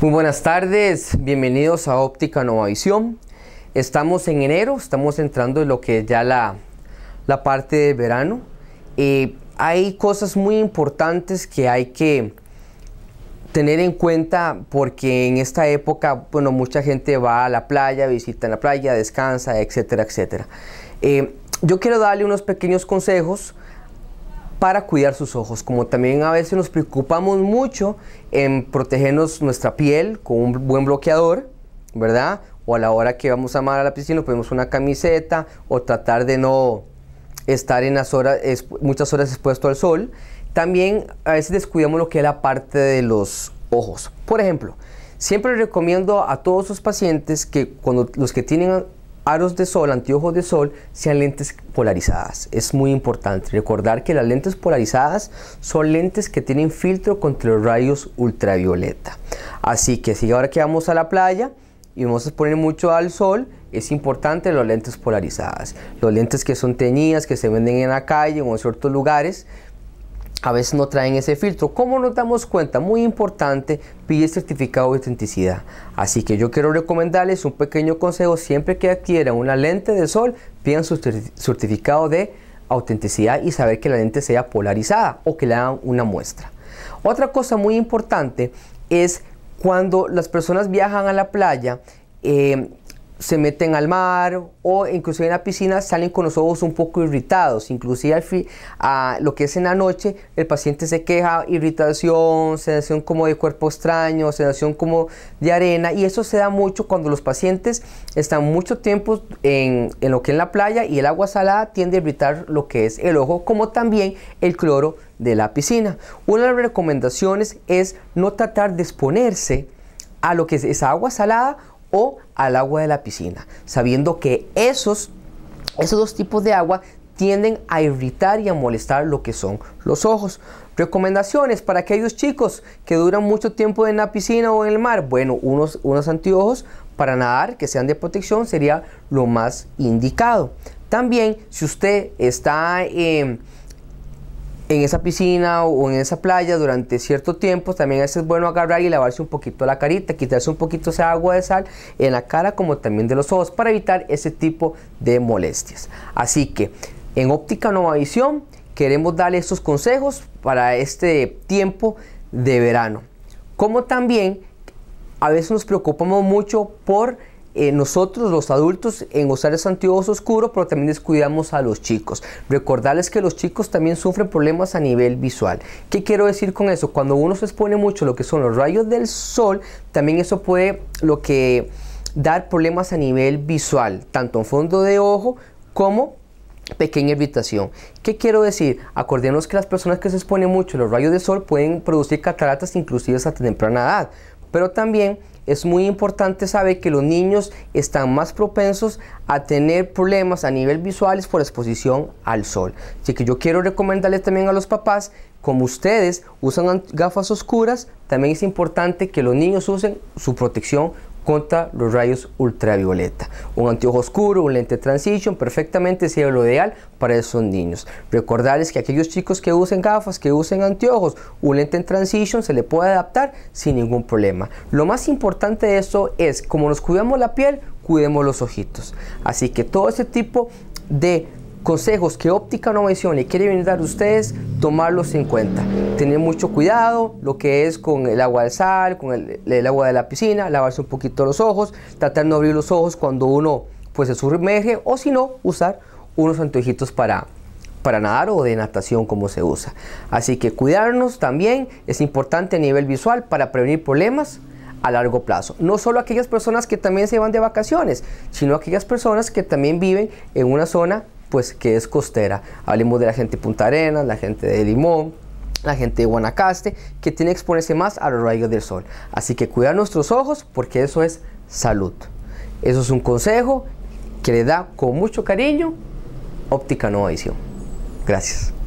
Muy buenas tardes, bienvenidos a Óptica visión Estamos en enero, estamos entrando en lo que es ya la, parte de verano. Eh, hay cosas muy importantes que hay que tener en cuenta porque en esta época, bueno, mucha gente va a la playa, visita la playa, descansa, etcétera, etcétera. Eh, yo quiero darle unos pequeños consejos para cuidar sus ojos, como también a veces nos preocupamos mucho en protegernos nuestra piel con un buen bloqueador, ¿verdad? O a la hora que vamos a amar a la piscina, ponemos pues una camiseta o tratar de no estar en las horas, muchas horas expuesto al sol. También a veces descuidamos lo que es la parte de los ojos. Por ejemplo, siempre recomiendo a todos los pacientes que cuando los que tienen aros de sol, anteojos de sol, sean lentes polarizadas. Es muy importante recordar que las lentes polarizadas son lentes que tienen filtro contra los rayos ultravioleta. Así que si ahora que vamos a la playa y vamos a exponer mucho al sol, es importante las lentes polarizadas. Los lentes que son teñidas, que se venden en la calle o en ciertos lugares, a veces no traen ese filtro. ¿Cómo nos damos cuenta? Muy importante, pide certificado de autenticidad. Así que yo quiero recomendarles un pequeño consejo. Siempre que adquieran una lente de sol, pidan su certificado de autenticidad y saber que la lente sea polarizada o que le hagan una muestra. Otra cosa muy importante es cuando las personas viajan a la playa, eh, se meten al mar o incluso en la piscina salen con los ojos un poco irritados. Inclusive al a lo que es en la noche, el paciente se queja, irritación, sensación como de cuerpo extraño, sensación como de arena. Y eso se da mucho cuando los pacientes están mucho tiempo en, en lo que es la playa y el agua salada tiende a irritar lo que es el ojo, como también el cloro de la piscina. Una de las recomendaciones es no tratar de exponerse a lo que es esa agua salada o al agua de la piscina, sabiendo que esos, esos dos tipos de agua tienden a irritar y a molestar lo que son los ojos. Recomendaciones para aquellos chicos que duran mucho tiempo en la piscina o en el mar. Bueno, unos, unos anteojos para nadar que sean de protección sería lo más indicado. También si usted está en em, en esa piscina o en esa playa durante cierto tiempo, también es bueno agarrar y lavarse un poquito la carita, quitarse un poquito esa agua de sal en la cara como también de los ojos para evitar ese tipo de molestias. Así que en óptica Nueva Visión queremos darle estos consejos para este tiempo de verano. Como también a veces nos preocupamos mucho por eh, nosotros los adultos en usar el anteojos oscuros, pero también descuidamos a los chicos. Recordarles que los chicos también sufren problemas a nivel visual. ¿Qué quiero decir con eso? Cuando uno se expone mucho a lo que son los rayos del sol, también eso puede lo que dar problemas a nivel visual, tanto en fondo de ojo como pequeña irritación. ¿Qué quiero decir? Acordémonos que las personas que se exponen mucho a los rayos del sol pueden producir cataratas inclusive hasta temprana edad, pero también es muy importante saber que los niños están más propensos a tener problemas a nivel visuales por exposición al sol. Así que yo quiero recomendarles también a los papás, como ustedes usan gafas oscuras, también es importante que los niños usen su protección contra los rayos ultravioleta. Un anteojo oscuro, un lente transition, perfectamente sería lo ideal para esos niños. Recordarles que aquellos chicos que usen gafas, que usen anteojos, un lente transition se le puede adaptar sin ningún problema. Lo más importante de esto es, como nos cuidamos la piel, cuidemos los ojitos. Así que todo ese tipo de consejos que Óptica no Visión le quiere brindar a ustedes, tomarlos en cuenta. Tener mucho cuidado, lo que es con el agua de sal, con el, agua de la piscina, lavarse un poquito los ojos, tratar de no abrir los ojos cuando uno pues se sumerge o si no, usar unos anteojitos para, para nadar o de natación como se usa. Así que cuidarnos también es importante a nivel visual para prevenir problemas a largo plazo. No solo aquellas personas que también se van de vacaciones, sino aquellas personas que también viven en una zona pues que es costera. Hablemos de la gente de Punta Arenas, la gente de Limón, la gente de Guanacaste, que tiene que exponerse más a los rayos del sol. Así que cuidar nuestros ojos porque eso es salud. Eso es un consejo que le da con mucho cariño Óptica Nueva Visión. Gracias.